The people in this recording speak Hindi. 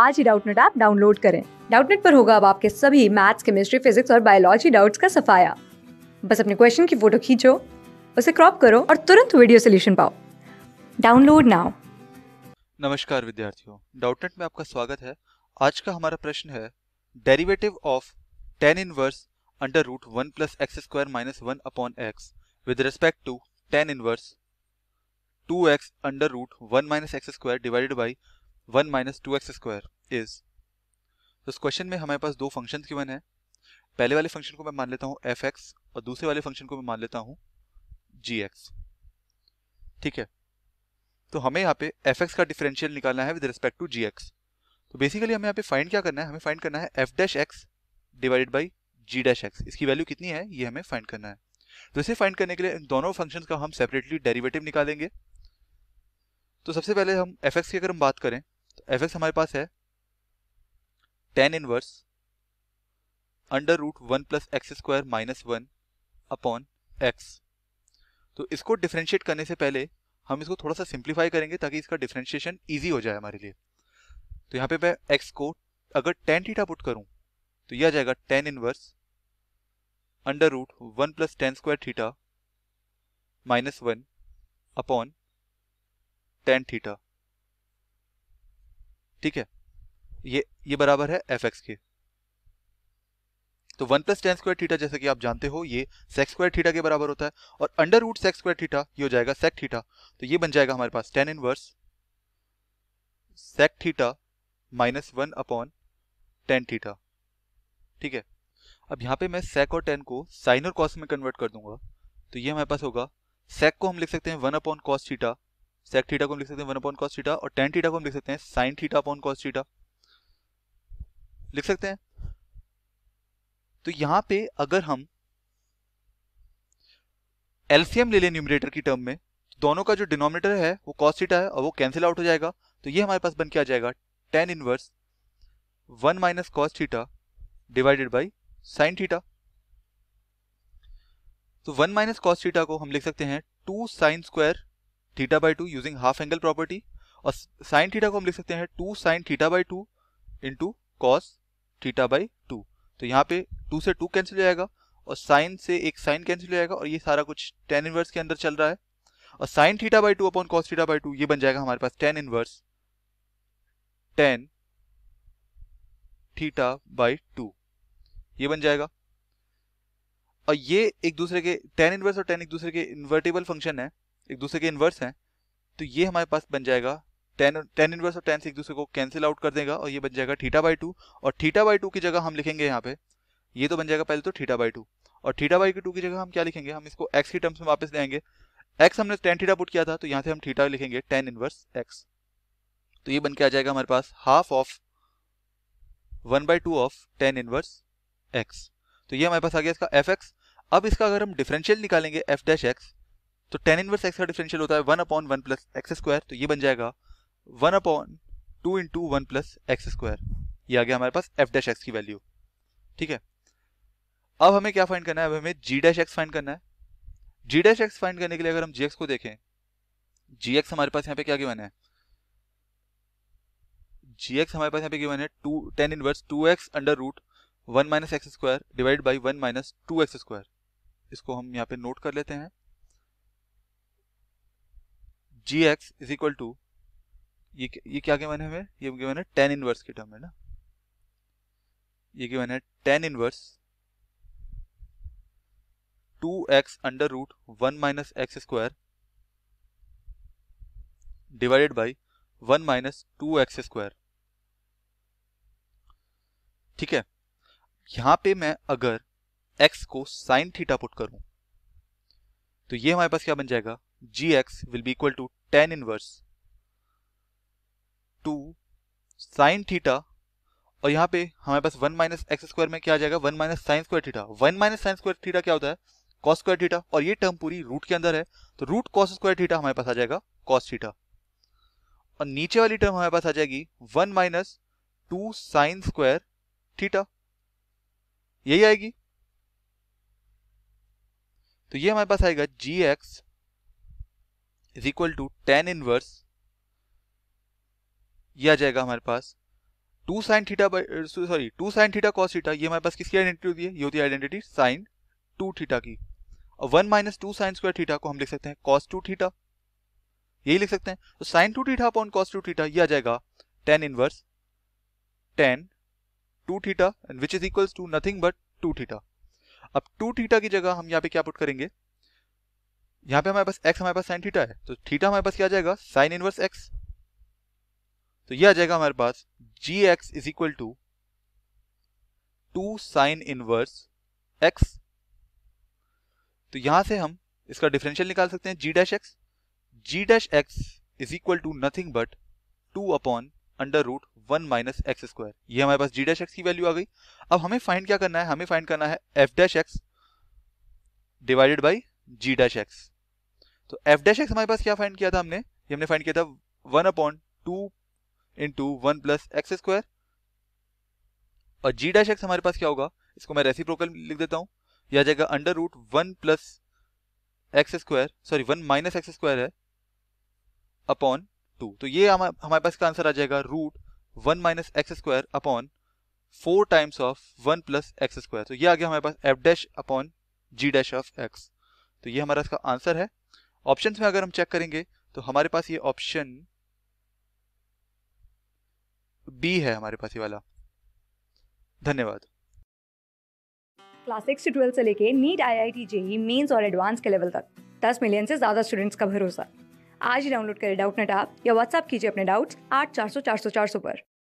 आज ही डाउटनेट ऐप डाउनलोड करें डाउटनेट पर होगा अब आपके सभी मैथ्स केमिस्ट्री फिजिक्स और बायोलॉजी डाउट्स का सफाया बस अपने क्वेश्चन की फोटो खींचो उसे क्रॉप करो और तुरंत वीडियो सोल्यूशन पाओ डाउनलोड नाउ नमस्कार विद्यार्थियों डाउटनेट में आपका स्वागत है आज का हमारा प्रश्न है derivative of tan inverse under root one plus x square minus one upon x with respect to tan inverse two x under root one minus x square divided by one minus two x square is तो इस क्वेश्चन में हमारे पास दो फंक्शन वन है पहले वाले फंक्शन को मैं मान लेता हूँ एफ एक्स और दूसरे वाले फंक्शन को मैं मान लेता हूँ जी एक्स ठीक है तो हमें यहाँ पे एफ एक्स का डिफरेंशियल निकालना है with respect to g x तो बेसिकली हमें यहाँ पे फाइंड क्या करना है हमें फाइंड करना है f dash x divided by g dash x इसकी वैल्यू कितनी है ये हमें फाइंड करना है तो इसे फाइंड करने के लिए इन दोनों फंक्शन का हम सेपरेटली डेरिवेटिव निकालेंगे तो सबसे पहले हम एफ एक्स की अगर हम बात करें एफ एक्स हमारे पास है tan inverse under root one plus x square minus one upon x तो इसको डिफ्रेंशिएट करने से पहले हम इसको थोड़ा सा सिंप्लीफाई करेंगे ताकि इसका डिफ्रेंशिएशन ईजी हो जाए हमारे लिए तो यहाँ पे मैं एक्स को अगर टेन थीटा पुट करूँ तो यह आ जाएगा tan inverse under root one plus tan square theta minus one upon tan theta ठीक है ये ये बराबर है एफ एक्स के तो one plus tan square theta जैसे कि आप जानते हो ये सेक्स स्क्वायर थीटा के बराबर होता है और under root sec square theta ये हो जाएगा सेक थीटा तो ये बन जाएगा हमारे पास tan inverse sec theta minus one upon tan theta ठीक है अब यहाँ पे मैं सेक और टेन को साइन और कॉस में कन्वर्ट कर दूंगा तो ये हमारे पास होगा सेक को हम लिख सकते हैं one upon cos theta sec theta को हम लिख सकते हैं वन अपॉन कॉस थीटा और टेन थीटा को हम लिख सकते हैं sine theta upon cos theta लिख सकते हैं तो यहां पे अगर हम एलसीएम ले लें न्यूमिनेटर की टर्म में तो दोनों का जो डिनोमिनेटर है वो कॉस थीटा है और वो कैंसिल आउट हो जाएगा तो ये हमारे पास बन के आ जाएगा tan inverse one minus cos theta divided by sine theta तो वन माइनस कॉस थीटा को हम लिख सकते हैं two sine square theta by two using half angle property और साइन थीटा को हम लिख सकते हैं two sine theta by two into cos theta by two तो यहाँ पे टू से टू कैंसिल हो जाएगा और साइन से एक साइन कैंसिल हो जाएगा और ये सारा कुछ टेन इनवर्स के अंदर चल रहा है और sine theta by two upon cos theta by two ये बन जाएगा हमारे पास tan inverse tan theta by two ये बन जाएगा और ये एक दूसरे के टेन इनवर्स और टेन एक दूसरे के इन्वर्टेबल फंक्शन है एक दूसरे के इन्वर्स हैं तो ये हमारे पास बन जाएगा टेन टेन इन्वर्स और टेंस एक दूसरे को कैंसिल आउट कर देगा और ये बन जाएगा थीटा बाई टू और थीटा बाई टू की जगह हम लिखेंगे यहाँ पे ये तो बन जाएगा पहले तो थीटा बाई टू और थीटा बाई टू की जगह हम क्या लिखेंगे हम इसको एक्स की टर्म्स में वापस देंगे एक्स हमने टेन थीटा पुट किया था तो यहाँ से हम थीटा लिखेंगे टेन इनवर्स एक्स तो ये बन के आ जाएगा हमारे पास half of one by two of tan inverse x तो ये हमारे पास आ गया इसका एफ एक्स अब इसका अगर हम डिफरेंशियल निकालेंगे एफ डैश एक्स तो टेन इनवर्स एक्स का डिफरेंशियल होता है one upon one plus x square तो ये बन जाएगा one upon two into one plus x square ये आ गया हमारे पास एफ डैश एक्स की वैल्यू ठीक है अब हमें क्या फाइंड करना है अब हमें जी डैश एक्स फाइंड करना है जी डैश एक्स फाइंड करने के लिए अगर हम जी एक्स को देखें जी एक्स हमारे पास यहाँ पे क्या गिवन है जी एक्स हमारे पास यहाँ पे गिवन है two tan inverse two x under root one minus x square divide by one minus two x square इसको हम यहाँ पे नोट कर लेते हैं g x is equal to ये ये क्या गिवन है हमें ये गिवन है टेन इनवर्स के टर्म है ना ये गिवन है tan inverse two x under root one minus x square divided by one minus two x square ठीक है यहां पे मैं अगर x को साइन थीटा पुट करूं तो ये हमारे पास क्या बन जाएगा g x will be equal to tan inverse two sine theta और यहाँ पे हमारे पास वन माइनस एक्स स्क्वायर में क्या आ जाएगा one minus sine square theta one minus sine square theta क्या होता है कॉस स्क्वायर थीटा और ये टर्म पूरी रूट के अंदर है तो रूट कॉस स्क्वायर थीटा हमारे पास आ जाएगा कॉस थीटा और नीचे वाली टर्म हमारे पास आ जाएगी one minus two sine square theta यही आएगी तो ये हमारे पास आएगा g x is equal to tan inverse यह आ जाएगा हमारे पास two sine theta sorry two sine theta cos theta ये हमारे पास किसकी आइडेंटिटी होती है ये होती है आइडेंटिटी साइन टू थीटा की और one minus two sine square theta को हम लिख सकते हैं कॉस टू थीटा यही लिख सकते हैं तो sine two theta upon cos two theta यह आ जाएगा tan inverse tan two theta which is equals to nothing but two theta अब टू थीटा की जगह हम यहाँ पे क्या पुट करेंगे यहाँ पे हमारे पास एक्स हमारे पास साइन थीटा है तो थीटा हमारे पास क्या आ जाएगा साइन इनवर्स एक्स तो ये आ जाएगा हमारे पास g x is equal to two sine inverse x तो यहां से हम इसका डिफरेंशियल निकाल सकते हैं g dash x g dash x is equal to nothing but two upon under root one minus x square ये हमारे पास जी डैश एक्स की वैल्यू आ गई अब हमें फाइंड क्या करना है हमें फाइंड करना है f dash x divided by g dash x तो एफ डैश एक्स हमारे पास क्या फाइंड किया था हमने ये हमने फाइंड किया था one upon two into one plus x square और जी डैश एक्स हमारे पास क्या होगा इसको मैं रेसिप्रोकल लिख देता हूं यह आ जाएगा under root one plus x square sorry one minus x square है अपॉन टू तो ये हमारे पास का आंसर आ जाएगा root one minus x square upon four times of one plus x square तो ये आ गया हमारे पास f dash upon g dash of x तो ये हमारा इसका आंसर है ऑप्शन में अगर हम चेक करेंगे तो हमारे पास ये ऑप्शन बी है हमारे पास ये वाला धन्यवाद क्लास सिक्स से ट्वेल्थ से लेके NEET I I T JEE Mains और एडवांस के लेवल तक दस मिलियन से ज्यादा स्टूडेंट्स का भरोसा आज ही डाउनलोड करें डाउट नेट आप या व्हाट्सअप कीजिए अपने डाउट्स आठ चार सौ चार सौ चार सौ पर